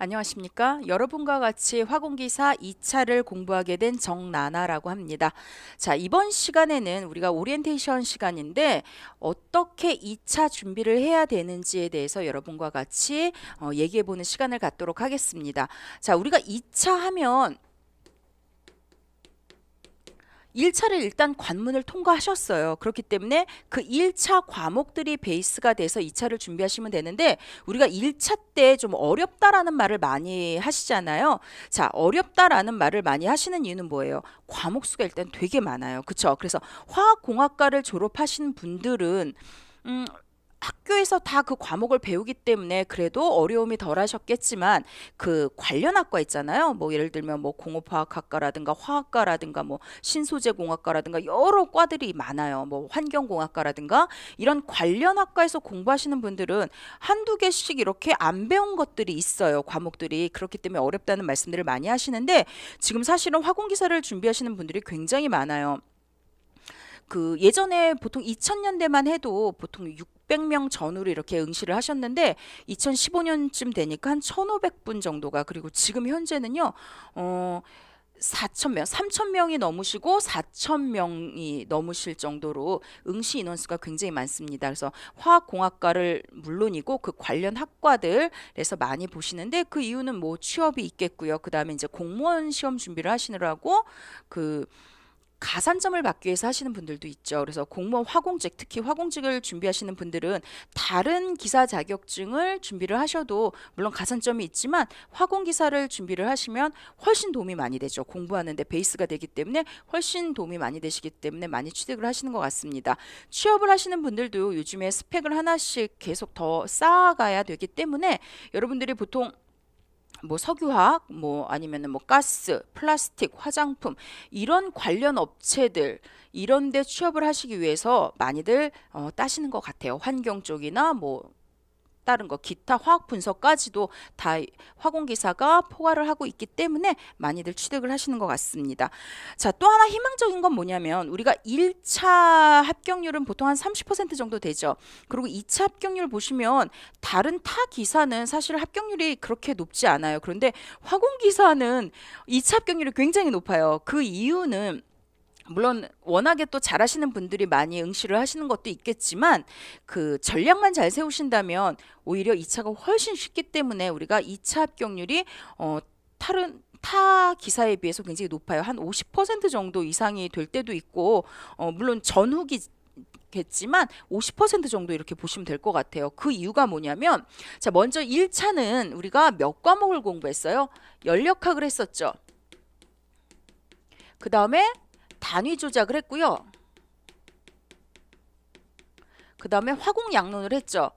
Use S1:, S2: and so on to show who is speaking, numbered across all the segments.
S1: 안녕하십니까? 여러분과 같이 화공기사 2차를 공부하게 된 정나나라고 합니다. 자, 이번 시간에는 우리가 오리엔테이션 시간인데 어떻게 2차 준비를 해야 되는지에 대해서 여러분과 같이 어, 얘기해 보는 시간을 갖도록 하겠습니다. 자, 우리가 2차 하면 1차를 일단 관문을 통과하셨어요. 그렇기 때문에 그 1차 과목들이 베이스가 돼서 2차를 준비하시면 되는데 우리가 1차 때 좀 어렵다라는 말을 많이 하시잖아요. 자, 어렵다라는 말을 많이 하시는 이유는 뭐예요? 과목 수가 일단 되게 많아요. 그렇죠? 그래서 화학공학과를 졸업하신 분들은 음, 학교에서 다 그 과목을 배우기 때문에 그래도 어려움이 덜 하셨겠지만 그 관련 학과 있잖아요. 뭐 예를 들면 뭐 공업화학학과라든가 화학과라든가 뭐 신소재공학과라든가 여러 과들이 많아요. 뭐 환경공학과라든가 이런 관련 학과에서 공부하시는 분들은 한두 개씩 이렇게 안 배운 것들이 있어요. 과목들이 그렇기 때문에 어렵다는 말씀들을 많이 하시는데 지금 사실은 화공 기사를 준비하시는 분들이 굉장히 많아요. 그 예전에 보통 2000년대만 해도 보통 6 600명 전후로 이렇게 응시를 하셨는데 2015년쯤 되니까 한 1,500분 정도가 그리고 지금 현재는요. 어 4,000명, 3,000명이 넘으시고 4,000명이 넘으실 정도로 응시 인원수가 굉장히 많습니다. 그래서 화학공학과를 물론이고 그 관련 학과들에서 많이 보시는데 그 이유는 뭐 취업이 있겠고요. 그 다음에 이제 공무원 시험 준비를 하시느라고 그 가산점을 받기 위해서 하시는 분들도 있죠. 그래서 공무원 화공직, 특히 화공직을 준비하시는 분들은 다른 기사 자격증을 준비를 하셔도 물론 가산점이 있지만 화공 기사를 준비를 하시면 훨씬 도움이 많이 되죠. 공부하는데 베이스가 되기 때문에 훨씬 도움이 많이 되시기 때문에 많이 취득을 하시는 것 같습니다. 취업을 하시는 분들도 요즘에 스펙을 하나씩 계속 더 쌓아가야 되기 때문에 여러분들이 보통 뭐 석유화학 뭐 아니면은 뭐 가스 플라스틱 화장품 이런 관련 업체들 이런 데 취업을 하시기 위해서 많이들 어, 따시는 것 같아요 환경 쪽이나 뭐 따른 거 기타 화학 분석까지도 다 화공기사가 포괄을 하고 있기 때문에 많이들 취득을 하시는 것 같습니다. 자, 또 하나 희망적인 건 뭐냐면 우리가 1차 합격률은 보통 한 30% 정도 되죠. 그리고 2차 합격률 보시면 다른 타 기사는 사실 합격률이 그렇게 높지 않아요. 그런데 화공기사는 2차 합격률이 굉장히 높아요. 그 이유는 물론 워낙에 또 잘하시는 분들이 많이 응시를 하시는 것도 있겠지만 그 전략만 잘 세우신다면 오히려 2차가 훨씬 쉽기 때문에 우리가 2차 합격률이 어 다른 타 기사에 비해서 굉장히 높아요. 한 50% 정도 이상이 될 때도 있고 어 물론 전후기 겠지만 50% 정도 이렇게 보시면 될 것 같아요. 그 이유가 뭐냐면 자 먼저 1차는 우리가 몇 과목을 공부했어요? 연력학을 했었죠. 그 다음에 단위 조작을 했고요. 그 다음에 화공양론을 했죠.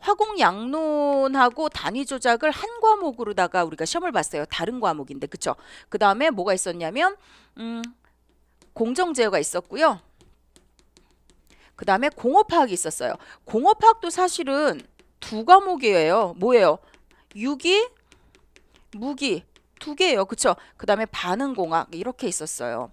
S1: 화공양론하고 단위 조작을 한 과목으로다가 우리가 시험을 봤어요. 다른 과목인데 그쵸? 그 다음에 뭐가 있었냐면 음, 공정제어가 있었고요. 그 다음에 공업화학이 있었어요. 공업화학도 사실은 두 과목이에요. 뭐예요? 유기, 무기 두 개예요. 그쵸? 그 다음에 반응공학 이렇게 있었어요.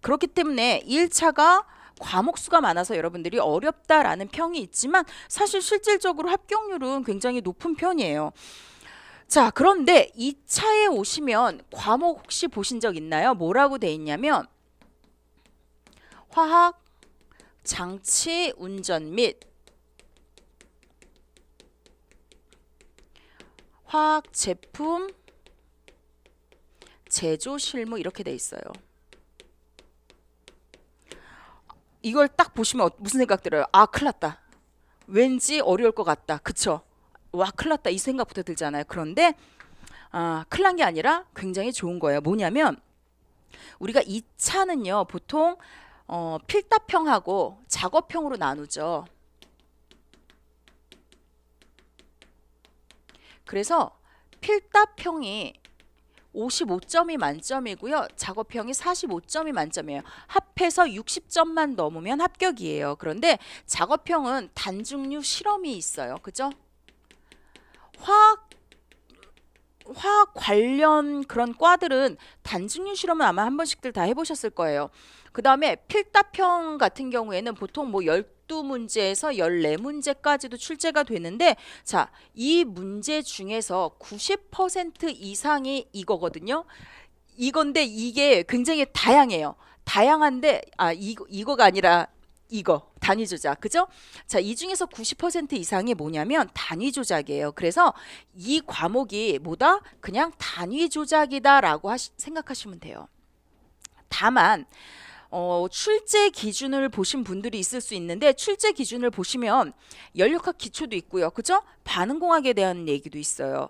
S1: 그렇기 때문에 1차가 과목수가 많아서 여러분들이 어렵다라는 평이 있지만 사실 실질적으로 합격률은 굉장히 높은 편이에요. 자, 그런데 2차에 오시면 과목 혹시 보신 적 있나요? 뭐라고 돼 있냐면 화학, 장치, 운전 및 화학 제품, 제조 실무 뭐 이렇게 돼 있어요. 이걸 딱 보시면 어, 무슨 생각 들어요? 아, 큰일 났다. 왠지 어려울 것 같다. 그쵸? 와, 큰일 났다. 이 생각부터 들잖아요. 그런데, 아, 큰일 난게 아니라 굉장히 좋은 거예요. 뭐냐면, 우리가 이차는요 보통 어, 필답형하고 작업형으로 나누죠. 그래서 필답형이 55점이 만점이고요. 작업형이 45점이 만점이에요. 합해서 60점만 넘으면 합격이에요. 그런데 작업형은 단중류 실험이 있어요. 그죠? 화학 화학 관련 그런 과들은 단중류 실험은 아마 한 번씩들 다 해보셨을 거예요. 그 다음에 필답형 같은 경우에는 보통 뭐 10, 12문제에서 14문제까지도 출제가 되는데 자, 이 문제 중에서 90% 이상이 이거거든요. 이건데 이게 굉장히 다양해요. 다양한데 아 이거 이거가 아니라 이거 단위 조작 그죠? 자이 중에서 90% 이상이 뭐냐면 단위 조작이에요. 그래서 이 과목이 뭐다 그냥 단위 조작이다라고 생각하시면 돼요. 다만 어, 출제 기준을 보신 분들이 있을 수 있는데 출제 기준을 보시면 연력학 기초도 있고요. 그죠? 반응공학에 대한 얘기도 있어요.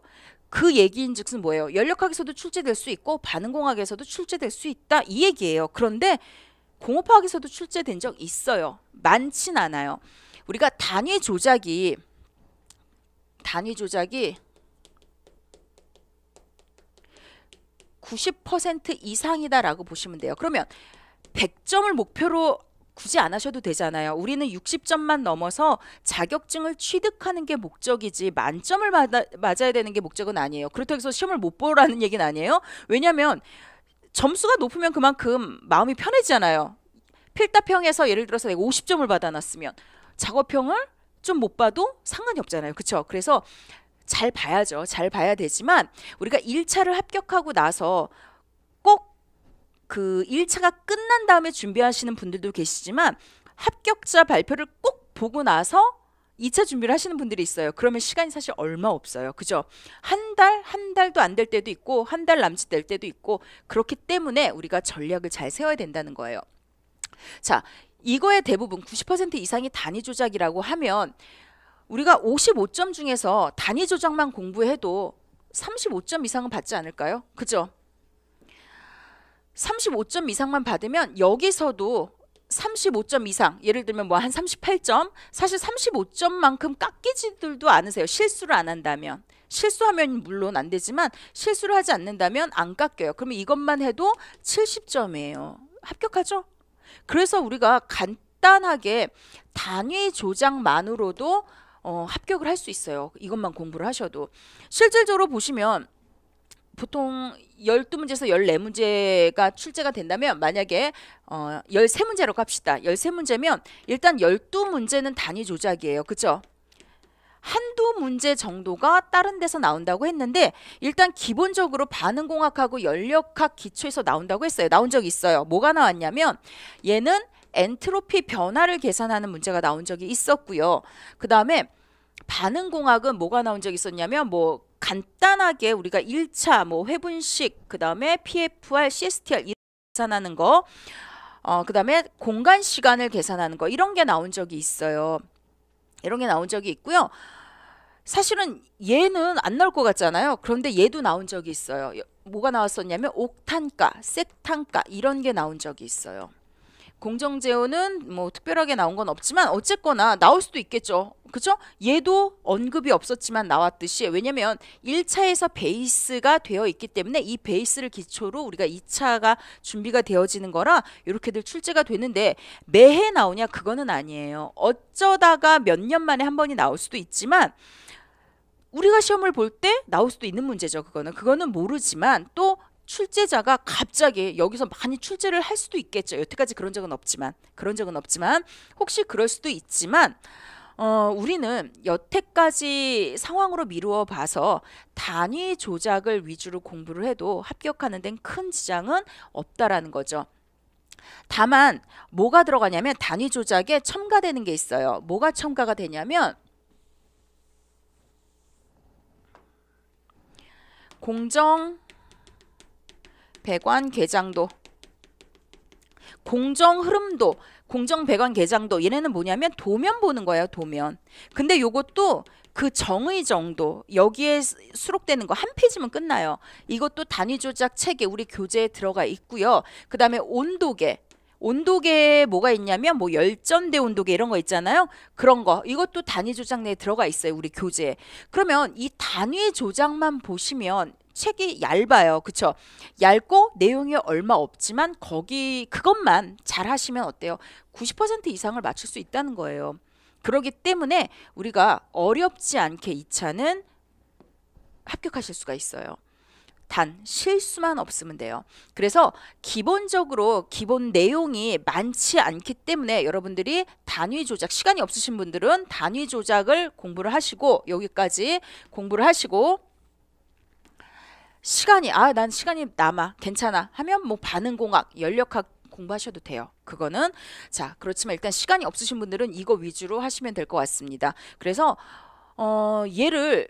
S1: 그 얘기인 즉슨 뭐예요? 연력학에서도 출제될 수 있고 반응공학에서도 출제될 수 있다 이 얘기예요. 그런데 공업학에서도 출제된 적 있어요. 많진 않아요. 우리가 단위 조작이 단위 조작이 90% 이상이다라고 보시면 돼요. 그러면 100점을 목표로 굳이 안 하셔도 되잖아요. 우리는 60점만 넘어서 자격증을 취득하는 게 목적이지 만점을 맞아, 맞아야 되는 게 목적은 아니에요. 그렇다고 해서 시험을 못 보라는 얘기는 아니에요. 왜냐하면 점수가 높으면 그만큼 마음이 편해지잖아요. 필답형에서 예를 들어서 내가 50점을 받아놨으면 작업형을 좀 못 봐도 상관이 없잖아요. 그렇죠? 그래서 잘 봐야죠. 잘 봐야 되지만 우리가 1차를 합격하고 나서 그 1차가 끝난 다음에 준비하시는 분들도 계시지만 합격자 발표를 꼭 보고 나서 2차 준비를 하시는 분들이 있어요. 그러면 시간이 사실 얼마 없어요. 그죠? 한 달, 한 달도 안 될 때도 있고, 한 달 남짓 될 때도 있고, 그렇기 때문에 우리가 전략을 잘 세워야 된다는 거예요. 자, 이거의 대부분 90% 이상이 단위 조작이라고 하면, 우리가 55점 중에서 단위 조작만 공부해도 35점 이상은 받지 않을까요? 그죠? 35점 이상만 받으면 여기서도 35점 이상 예를 들면 뭐 한 38점 사실 35점만큼 깎이지들도 않으세요 실수를 안 한다면 실수하면 물론 안 되지만 실수를 하지 않는다면 안 깎여요 그러면 이것만 해도 70점이에요 합격하죠 그래서 우리가 간단하게 단위 조작만으로도 어, 합격을 할 수 있어요 이것만 공부를 하셔도 실질적으로 보시면 보통 12문제에서 14문제가 출제가 된다면 만약에 어 13문제로 갑시다. 13문제면 일단 12문제는 단위 조작이에요. 그죠? 한두 문제 정도가 다른 데서 나온다고 했는데 일단 기본적으로 반응공학하고 연력학 기초에서 나온다고 했어요. 나온 적 있어요. 뭐가 나왔냐면 얘는 엔트로피 변화를 계산하는 문제가 나온 적이 있었고요. 그 다음에 반응공학은 뭐가 나온 적이 있었냐면 뭐 간단하게 우리가 1차 뭐 회분식 그다음에 PFR, CSTR 계산하는 거 어, 그다음에 공간 시간을 계산하는 거 이런 게 나온 적이 있어요. 이런 게 나온 적이 있고요. 사실은 얘는 안 나올 것 같잖아요. 그런데 얘도 나온 적이 있어요. 뭐가 나왔었냐면 옥탄가, 색탄가 이런 게 나온 적이 있어요. 공정제어는뭐 특별하게 나온 건 없지만 어쨌거나 나올 수도 있겠죠. 그죠? 얘도 언급이 없었지만 나왔듯이 왜냐면 1차에서 베이스가 되어 있기 때문에 이 베이스를 기초로 우리가 2차가 준비가 되어지는 거라 이렇게들 출제가 되는데 매해 나오냐 그거는 아니에요. 어쩌다가 몇 년 만에 한 번이 나올 수도 있지만 우리가 시험을 볼 때 나올 수도 있는 문제죠. 그거는 그거는 모르지만 또 출제자가 갑자기 여기서 많이 출제를 할 수도 있겠죠. 여태까지 그런 적은 없지만 그런 적은 없지만 혹시 그럴 수도 있지만 어, 우리는 여태까지 상황으로 미루어 봐서 단위 조작을 위주로 공부를 해도 합격하는 데는 큰 지장은 없다라는 거죠. 다만 뭐가 들어가냐면 단위 조작에 첨가되는 게 있어요. 뭐가 첨가가 되냐면 공정 배관 개장도 공정 흐름도 공정 배관 개장도 얘네는 뭐냐면 도면 보는 거예요 도면 근데 요것도 그 정의 정도 여기에 수록되는 거 한 페이지면 끝나요 이것도 단위 조작 체계 우리 교재에 들어가 있고요 그 다음에 온도계 온도계 뭐가 있냐면 뭐 열전대 온도계 이런 거 있잖아요. 그런 거 이것도 단위 조작 내에 들어가 있어요. 우리 교재에. 그러면 이 단위 조작만 보시면 책이 얇아요. 그쵸? 얇고 내용이 얼마 없지만 거기 그것만 잘 하시면 어때요? 90% 이상을 맞출 수 있다는 거예요. 그러기 때문에 우리가 어렵지 않게 2차는 합격하실 수가 있어요. 단 실수만 없으면 돼요. 그래서 기본적으로 기본 내용이 많지 않기 때문에 여러분들이 단위 조작 시간이 없으신 분들은 단위 조작을 공부를 하시고 여기까지 공부를 하시고 시간이 아 난 시간이 남아 괜찮아 하면 뭐 반응공학 연력학 공부하셔도 돼요. 그거는 자 그렇지만 일단 시간이 없으신 분들은 이거 위주로 하시면 될 것 같습니다. 그래서 어 얘를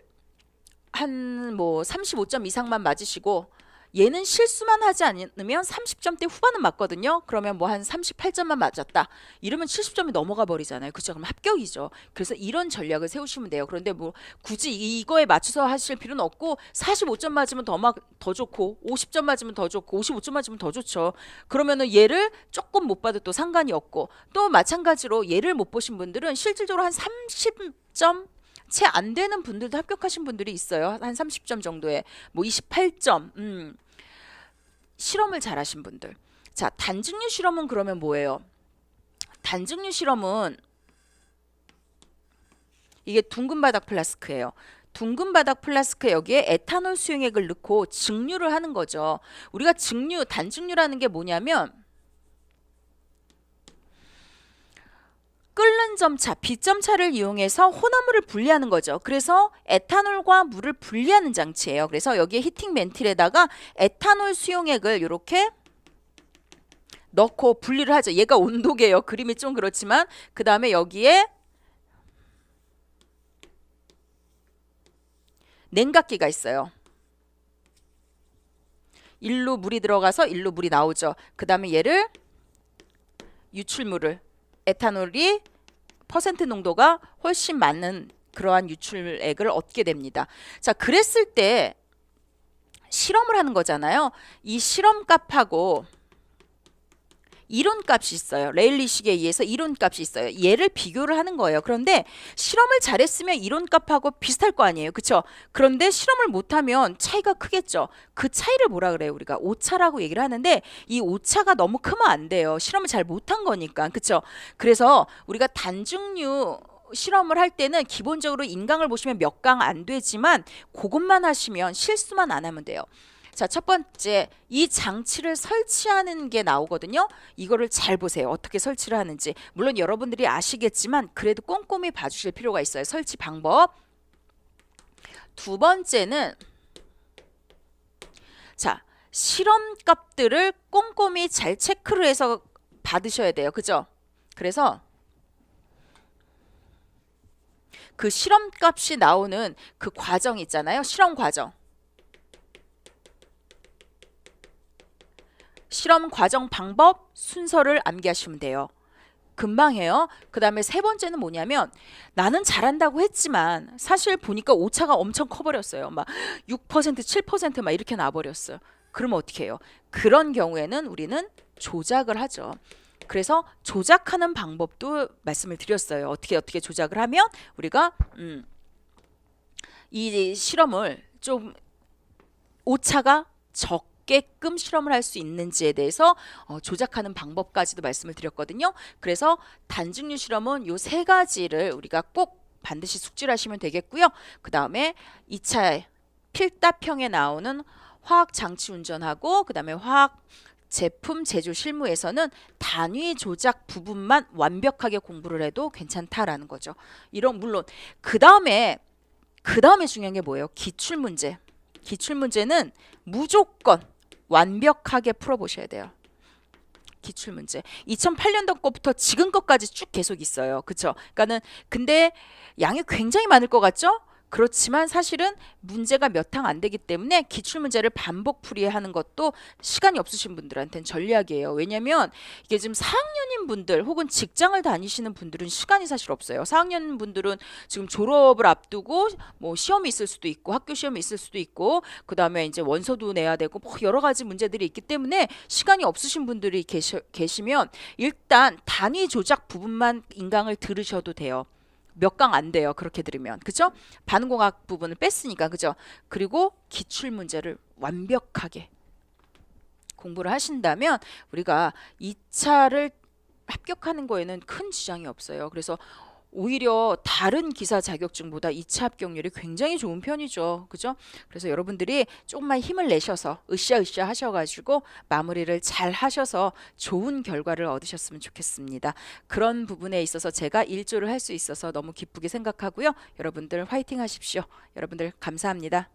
S1: 한 뭐 35점 이상만 맞으시고 얘는 실수만 하지 않으면 30점대 후반은 맞거든요. 그러면 뭐 한 38점만 맞았다. 이러면 70점이 넘어가 버리잖아요. 그렇죠? 그럼 합격이죠. 그래서 이런 전략을 세우시면 돼요. 그런데 뭐 굳이 이거에 맞춰서 하실 필요는 없고 45점 맞으면 더 막 더 좋고 50점 맞으면 더 좋고 55점 맞으면 더 좋죠. 그러면은 얘를 조금 못 봐도 또 상관이 없고 또 마찬가지로 얘를 못 보신 분들은 실질적으로 한 30점 채안 되는 분들도 합격하신 분들이 있어요. 한 30점 정도에 뭐 28점. 음. 실험을 잘 하신 분들. 자, 단증류 실험은 그러면 뭐예요? 단증류 실험은 이게 둥근 바닥 플라스크예요. 둥근 바닥 플라스크 여기에 에탄올 수용액을 넣고 증류를 하는 거죠. 우리가 증류, 단증류라는 게 뭐냐면 끓는 점차, 빗점차를 이용해서 혼합물을 분리하는 거죠. 그래서 에탄올과 물을 분리하는 장치예요. 그래서 여기에 히팅 멘틸에다가 에탄올 수용액을 이렇게 넣고 분리를 하죠. 얘가 온도계예요. 그림이 좀 그렇지만 그 다음에 여기에 냉각기가 있어요. 일로 물이 들어가서 일로 물이 나오죠. 그 다음에 얘를 유출물을 에탄올이 퍼센트 농도가 훨씬 많은 그러한 유출액을 얻게 됩니다. 자, 그랬을 때 실험을 하는 거잖아요. 이 실험값하고 이론값이 있어요. 레일리식에 의해서 이론값이 있어요. 얘를 비교를 하는 거예요. 그런데 실험을 잘했으면 이론값하고 비슷할 거 아니에요. 그렇죠? 그런데 실험을 못하면 차이가 크겠죠. 그 차이를 뭐라 그래요? 우리가 오차라고 얘기를 하는데 이 오차가 너무 크면 안 돼요. 실험을 잘 못한 거니까. 그렇죠? 그래서 우리가 단중류 실험을 할 때는 기본적으로 인강을 보시면 몇 강 안 되지만 그것만 하시면 실수만 안 하면 돼요. 자, 첫 번째 이 장치를 설치하는 게 나오거든요. 이거를 잘 보세요. 어떻게 설치를 하는지. 물론 여러분들이 아시겠지만 그래도 꼼꼼히 봐주실 필요가 있어요. 설치 방법. 두 번째는 자, 실험 값들을 꼼꼼히 잘 체크를 해서 받으셔야 돼요. 그죠? 그래서 그 실험 값이 나오는 그 과정 있잖아요. 실험 과정. 실험 과정 방법 순서를 암기하시면 돼요. 금방 해요. 그 다음에 세 번째는 뭐냐면 나는 잘한다고 했지만 사실 보니까 오차가 엄청 커버렸어요. 막 6%, 7%막 이렇게 나버렸어요 그러면 어떻게 해요? 그런 경우에는 우리는 조작을 하죠. 그래서 조작하는 방법도 말씀을 드렸어요. 어떻게 어떻게 조작을 하면 우리가 음, 이 실험을 좀 오차가 적 없게끔 실험을 할 수 있는지에 대해서 어, 조작하는 방법까지도 말씀을 드렸거든요. 그래서 단증류 실험은 요 세 가지를 우리가 꼭 반드시 숙지를 하시면 되겠고요. 그 다음에 2차 필답형에 나오는 화학 장치 운전하고 그 다음에 화학 제품 제조 실무에서는 단위 조작 부분만 완벽하게 공부를 해도 괜찮다라는 거죠. 이런 물론 그 다음에 그 다음에 중요한 게 뭐예요? 기출 문제. 기출 문제는 무조건 완벽하게 풀어보셔야 돼요. 기출문제. 2008년도 거부터 지금 것까지 쭉 계속 있어요. 그쵸? 그러니까는 근데 양이 굉장히 많을 것 같죠? 그렇지만 사실은 문제가 몇 항 안 되기 때문에 기출문제를 반복 풀이하는 것도 시간이 없으신 분들한테는 전략이에요. 왜냐면 하 이게 지금 4학년인 분들 혹은 직장을 다니시는 분들은 시간이 사실 없어요. 4학년 분들은 지금 졸업을 앞두고 뭐 시험이 있을 수도 있고 학교 시험이 있을 수도 있고 그 다음에 이제 원서도 내야 되고 뭐 여러 가지 문제들이 있기 때문에 시간이 없으신 분들이 계시, 계시면 일단 단위 조작 부분만 인강을 들으셔도 돼요. 몇강안 돼요. 그렇게 들으면. 그죠? 반공학 부분을 뺐으니까. 그죠? 그리고 기출 문제를 완벽하게 공부를 하신다면 우리가 2차를 합격하는 거에는 큰 지장이 없어요. 그래서 오히려 다른 기사 자격증보다 2차 합격률이 굉장히 좋은 편이죠. 그죠? 그래서 여러분들이 조금만 힘을 내셔서 으쌰으쌰 하셔가지고 마무리를 잘 하셔서 좋은 결과를 얻으셨으면 좋겠습니다. 그런 부분에 있어서 제가 일조를 할 수 있어서 너무 기쁘게 생각하고요. 여러분들 화이팅 하십시오. 여러분들 감사합니다.